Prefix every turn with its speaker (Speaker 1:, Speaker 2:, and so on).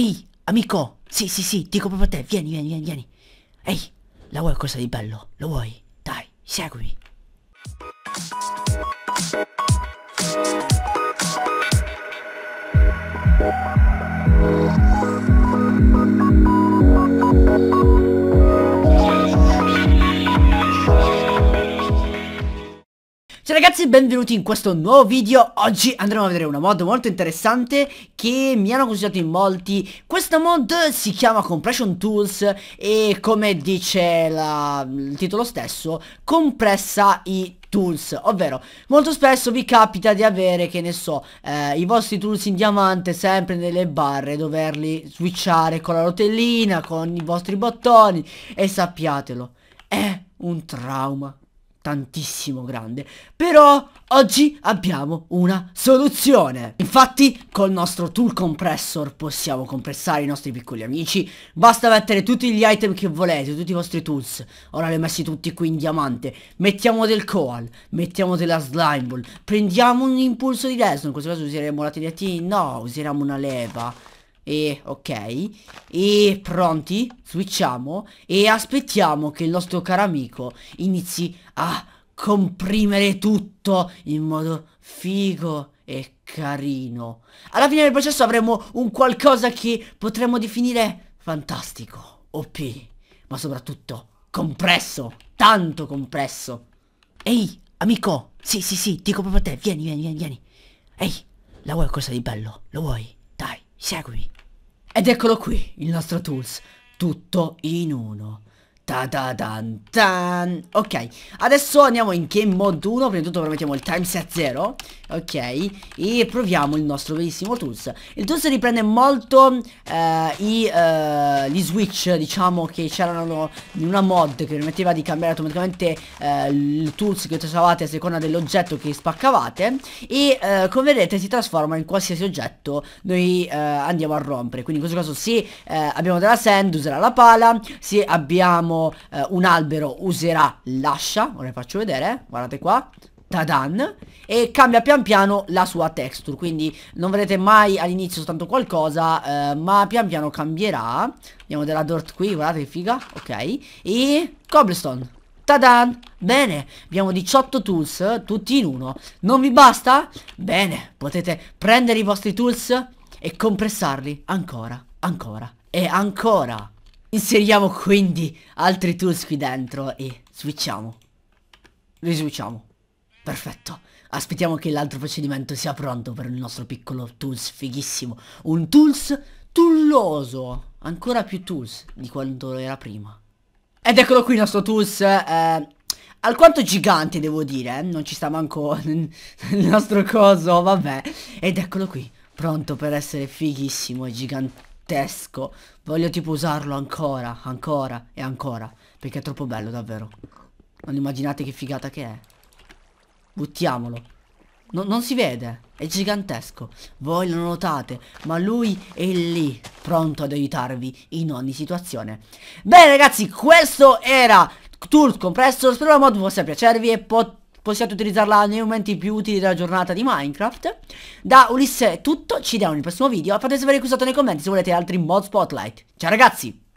Speaker 1: Ehi, amico! Sì, sì, sì, dico proprio a te, vieni, vieni, vieni, vieni. Ehi, la vuoi cosa di bello? Lo vuoi? Dai, seguimi. Thank you. Ciao ragazzi e benvenuti in questo nuovo video Oggi andremo a vedere una mod molto interessante Che mi hanno consigliato in molti Questa mod si chiama Compression Tools E come dice la, il titolo stesso Compressa i tools ovvero molto spesso vi capita di avere che ne so eh, i vostri tools in diamante sempre nelle barre doverli switchare con la rotellina con i vostri bottoni e sappiatelo è un trauma tantissimo grande Però oggi abbiamo una soluzione Infatti col nostro tool compressor possiamo compressare i nostri piccoli amici Basta mettere tutti gli item che volete, tutti i vostri tools Ora li ho messi tutti qui in diamante Mettiamo del coal, mettiamo della slime ball Prendiamo un impulso di resto, in questo caso useremo la TNT No, useremo una leva e ok E pronti Switchiamo E aspettiamo che il nostro caro amico inizi a comprimere tutto in modo figo e carino Alla fine del processo avremo un qualcosa che potremmo definire fantastico OP Ma soprattutto compresso Tanto compresso Ehi amico Sì sì sì dico proprio a te Vieni vieni vieni vieni Ehi la vuoi cosa di bello? Lo vuoi? Dai seguimi ed eccolo qui, il nostro tools, tutto in uno. Ta -da -dan -dan. Ok, adesso andiamo in game mode 1 Prima di tutto però mettiamo il timeset 0 Ok, e proviamo il nostro bellissimo tools Il tools riprende molto eh, i, eh, gli switch Diciamo che c'erano in una mod che permetteva di cambiare automaticamente eh, il tools che usavate a seconda dell'oggetto che spaccavate E eh, come vedete si trasforma in qualsiasi oggetto noi eh, andiamo a rompere Quindi in questo caso se eh, abbiamo della sand userà la pala Se abbiamo eh, un albero Userà l'ascia Ora vi faccio vedere Guardate qua Tadan e cambia pian piano la sua texture quindi non vedrete mai all'inizio soltanto qualcosa eh, ma pian piano cambierà abbiamo della dirt qui guardate che figa ok e cobblestone Tadan! Bene, abbiamo 18 tools, tutti in uno. Non vi basta? Bene, potete prendere i vostri tools e compressarli ancora, ancora e ancora. Inseriamo quindi altri tools qui dentro e switchiamo. Li switchiamo. Perfetto. Aspettiamo che l'altro procedimento sia pronto per il nostro piccolo tools fighissimo. Un tools tulloso. Ancora più tools di quanto era prima. Ed eccolo qui il nostro tools. Eh, alquanto gigante devo dire. Eh? Non ci sta manco il nostro coso. Vabbè. Ed eccolo qui. Pronto per essere fighissimo e gigante pazzesco. Voglio tipo usarlo ancora, ancora e ancora. Perché è troppo bello davvero. Non immaginate che figata che è. Buttiamolo. No, non si vede. È gigantesco. Voi lo notate. Ma lui è lì. Pronto ad aiutarvi in ogni situazione. Bene ragazzi. Questo era Tool Compressor. Spero la mod possa piacervi e potete possiate utilizzarla nei momenti più utili della giornata di Minecraft. Da Ulisse è tutto, ci vediamo nel prossimo video, fate sapere cosa usate nei commenti se volete altri mod spotlight. Ciao ragazzi!